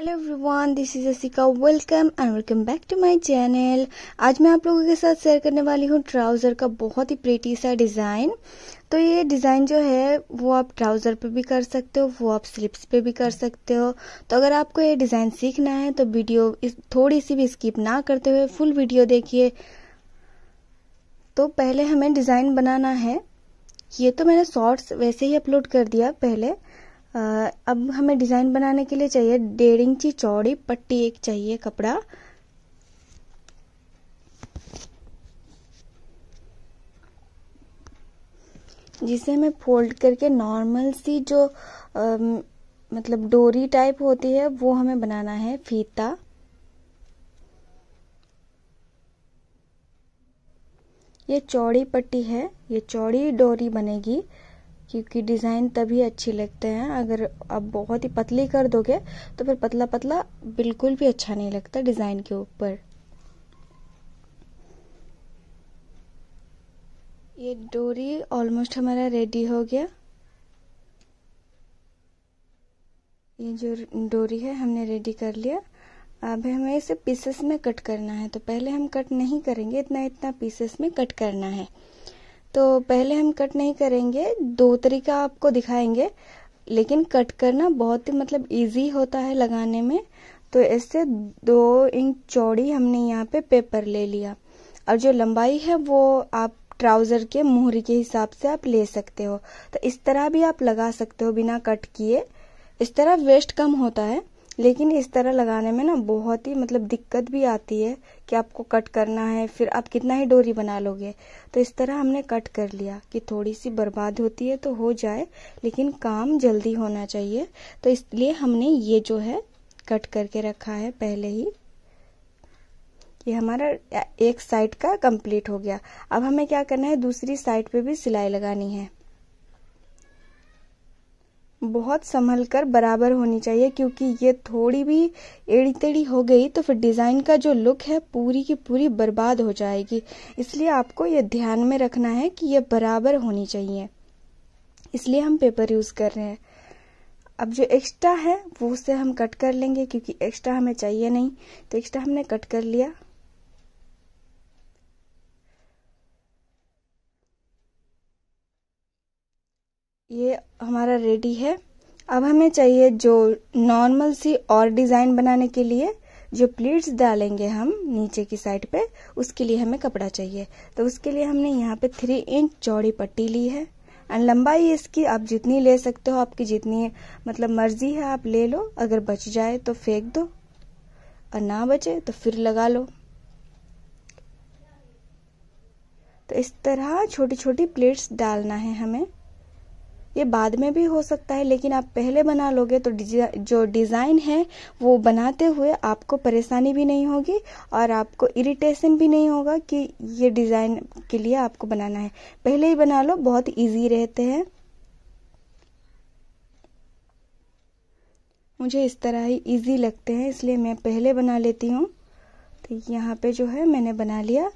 hello everyone this is Asika welcome and welcome back to my channel आज मैं आप लोगों के साथ शेयर करने वाली हूँ ट्राउज़र का बहुत ही प्रीटी सा डिज़ाइन तो ये डिज़ाइन जो है वो आप ट्राउज़र पे भी कर सकते हो वो आप स्लिप्स पे भी कर सकते हो तो अगर आपको ये डिज़ाइन सीखना है तो वीडियो इस थोड़ी सी भी स्किप ना करते हुए फुल वीडियो देखिए तो पहले हमें डिज़ाइन बनाना है ये तो मैंने शॉर्ट्स वैसे ही अपलोड कर दिया पहले अब हमें डिज़ाइन बनाने के लिए चाहिए डेढ़ इंची चौड़ी पट्टी एक चाहिए कपड़ा जिसे हमें फोल्ड करके नॉर्मल सी जो आ, मतलब डोरी टाइप होती है वो हमें बनाना है फीता ये चौड़ी पट्टी है ये चौड़ी डोरी बनेगी क्योंकि डिज़ाइन तभी अच्छे लगते हैं अगर आप बहुत ही पतली कर दोगे तो फिर पतला पतला बिल्कुल भी अच्छा नहीं लगता डिज़ाइन के ऊपर ये डोरी ऑलमोस्ट हमारा रेडी हो गया ये जो डोरी है हमने रेडी कर लिया अब हमें इसे पीसेस में कट करना है तो पहले हम कट नहीं करेंगे इतना इतना पीसेस में कट करना है तो पहले हम कट नहीं करेंगे दो तरीका आपको दिखाएंगे लेकिन कट करना बहुत ही मतलब इजी होता है लगाने में तो इससे दो इंच चौड़ी हमने यहाँ पे पेपर ले लिया और जो लंबाई है वो आप ट्राउज़र के मुहरी के हिसाब से आप ले सकते हो तो इस तरह भी आप लगा सकते हो बिना कट किए इस तरह वेस्ट कम होता है लेकिन इस तरह लगाने में ना बहुत ही मतलब दिक्कत भी आती है कि आपको कट करना है फिर आप कितना ही डोरी बना लोगे तो इस तरह हमने कट कर लिया कि थोड़ी सी बर्बाद होती है तो हो जाए लेकिन काम जल्दी होना चाहिए तो इसलिए हमने ये जो है कट करके रखा है पहले ही ये हमारा एक साइड का कंप्लीट हो गया अब हमें क्या करना है दूसरी साइड पे भी सिलाई लगानी है बहुत संभल कर बराबर होनी चाहिए क्योंकि ये थोड़ी भी एड़ी तेड़ी हो गई तो फिर डिज़ाइन का जो लुक है पूरी की पूरी बर्बाद हो जाएगी इसलिए आपको ये ध्यान में रखना है कि ये बराबर होनी चाहिए इसलिए हम पेपर यूज़ कर रहे हैं अब जो एक्स्ट्रा है वो उसे हम कट कर लेंगे क्योंकि एक्स्ट्रा हमें चाहिए नहीं तो एक्स्ट्रा हमने कट कर लिया ये हमारा रेडी है अब हमें चाहिए जो नॉर्मल सी और डिज़ाइन बनाने के लिए जो प्लीट्स डालेंगे हम नीचे की साइड पे उसके लिए हमें कपड़ा चाहिए तो उसके लिए हमने यहाँ पे थ्री इंच चौड़ी पट्टी ली है एंड लंबाई इसकी आप जितनी ले सकते हो आपकी जितनी मतलब मर्जी है आप ले लो अगर बच जाए तो फेंक दो और ना बचे तो फिर लगा लो तो इस तरह छोटी छोटी प्लेट्स डालना है हमें ये बाद में भी हो सकता है लेकिन आप पहले बना लोगे तो डिजा, जो डिज़ाइन है वो बनाते हुए आपको परेशानी भी नहीं होगी और आपको इरिटेशन भी नहीं होगा कि ये डिज़ाइन के लिए आपको बनाना है पहले ही बना लो बहुत इजी रहते हैं मुझे इस तरह ही इजी लगते हैं इसलिए मैं पहले बना लेती हूँ तो यहाँ पे जो है मैंने बना लिया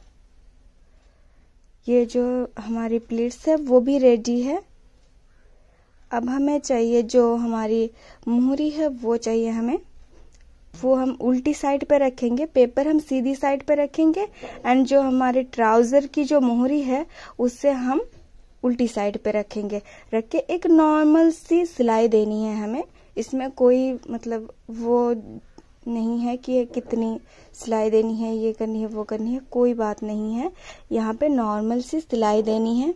ये जो हमारी प्लेट्स है वो भी रेडी है अब हमें चाहिए जो हमारी मोहरी है वो चाहिए हमें वो हम उल्टी साइड पर रखेंगे पेपर हम सीधी साइड पर रखेंगे एंड जो हमारे ट्राउजर की जो मोहरी है उससे हम उल्टी साइड पर रखेंगे रख के एक नॉर्मल सी सिलाई देनी है हमें इसमें कोई मतलब वो नहीं है कि कितनी सिलाई देनी है ये करनी है वो करनी है कोई बात नहीं है यहाँ पे नॉर्मल सी सिलाई देनी है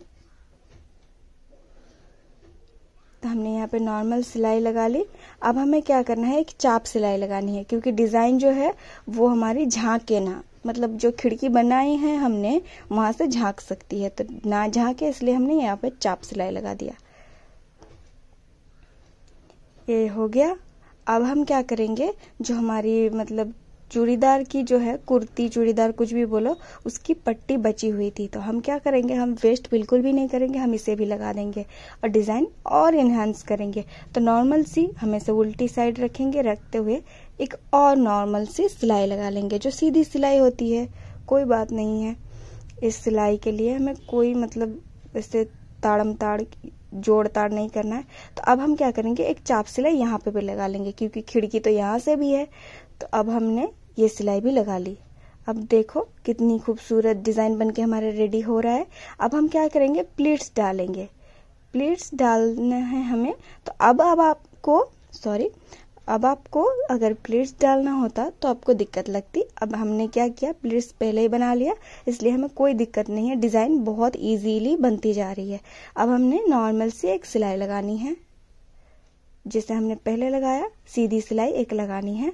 तो हमने यहाँ पे नॉर्मल सिलाई लगा ली अब हमें क्या करना है एक चाप सिलाई लगानी है क्योंकि डिज़ाइन जो है वो हमारी झाँके ना मतलब जो खिड़की बनाई है हमने वहां से झाँक सकती है तो ना झाँके इसलिए हमने यहाँ पे चाप सिलाई लगा दिया ये हो गया अब हम क्या करेंगे जो हमारी मतलब चूड़ीदार की जो है कुर्ती चूड़ीदार कुछ भी बोलो उसकी पट्टी बची हुई थी तो हम क्या करेंगे हम वेस्ट बिल्कुल भी नहीं करेंगे हम इसे भी लगा देंगे और डिज़ाइन और इन्हांस करेंगे तो नॉर्मल सी हम इसे उल्टी साइड रखेंगे रखते हुए एक और नॉर्मल सी सिलाई लगा लेंगे जो सीधी सिलाई होती है कोई बात नहीं है इस सिलाई के लिए हमें कोई मतलब इससे ताड़म ताड़ जोड़ ताड़ नहीं करना है तो अब हम क्या करेंगे एक चाप सिलाई यहाँ पे भी लगा लेंगे क्योंकि खिड़की तो यहाँ से भी है तो अब हमने ये सिलाई भी लगा ली अब देखो कितनी खूबसूरत डिज़ाइन बनके हमारा रेडी हो रहा है अब हम क्या करेंगे प्लीट्स डालेंगे प्लीट्स डालना है हमें तो अब अब आपको सॉरी अब आपको अगर प्लीट्स डालना होता तो आपको दिक्कत लगती अब हमने क्या किया प्लीट्स पहले ही बना लिया इसलिए हमें कोई दिक्कत नहीं है डिज़ाइन बहुत इजीली बनती जा रही है अब हमने नॉर्मल सी एक सिलाई लगानी है जिसे हमने पहले लगाया सीधी सिलाई एक लगानी है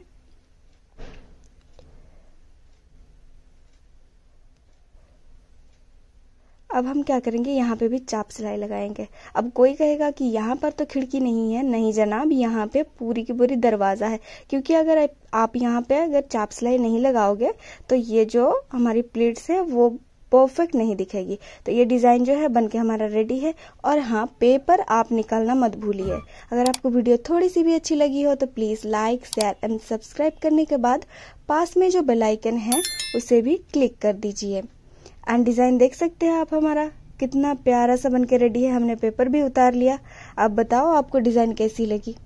अब हम क्या करेंगे यहाँ पे भी चाप सिलाई लगाएंगे अब कोई कहेगा कि यहाँ पर तो खिड़की नहीं है नहीं जनाब यहाँ पे पूरी की पूरी दरवाज़ा है क्योंकि अगर आप यहाँ पे अगर चाप सिलाई नहीं लगाओगे तो ये जो हमारी प्लेट्स है वो परफेक्ट नहीं दिखेगी तो ये डिज़ाइन जो है बनके हमारा रेडी है और हाँ पेपर आप निकालना मत भूलिए अगर आपको वीडियो थोड़ी सी भी अच्छी लगी हो तो please like share and subscribe करने के बाद पास में जो बेल आइकन है उसे भी क्लिक कर दीजिए एंड डिज़ाइन देख सकते हैं आप हमारा कितना प्यारा सा बनके रेडी है हमने पेपर भी उतार लिया आप बताओ आपको डिज़ाइन कैसी लगी